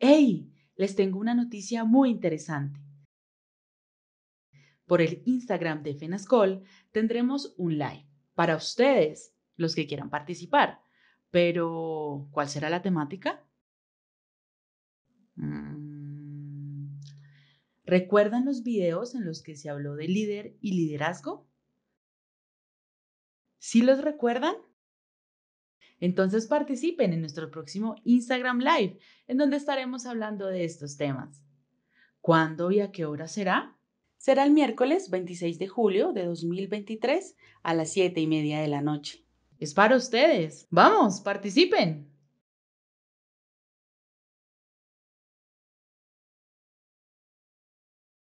¡Hey! Les tengo una noticia muy interesante. Por el Instagram de Fenascol tendremos un live para ustedes, los que quieran participar. Pero, ¿cuál será la temática? Mm. ¿Recuerdan los videos en los que se habló de líder y liderazgo? ¿Sí los recuerdan? Entonces participen en nuestro próximo Instagram Live, en donde estaremos hablando de estos temas. ¿Cuándo y a qué hora será? Será el miércoles 26 de julio de 2023 a las 7 y media de la noche. Es para ustedes. Vamos, participen.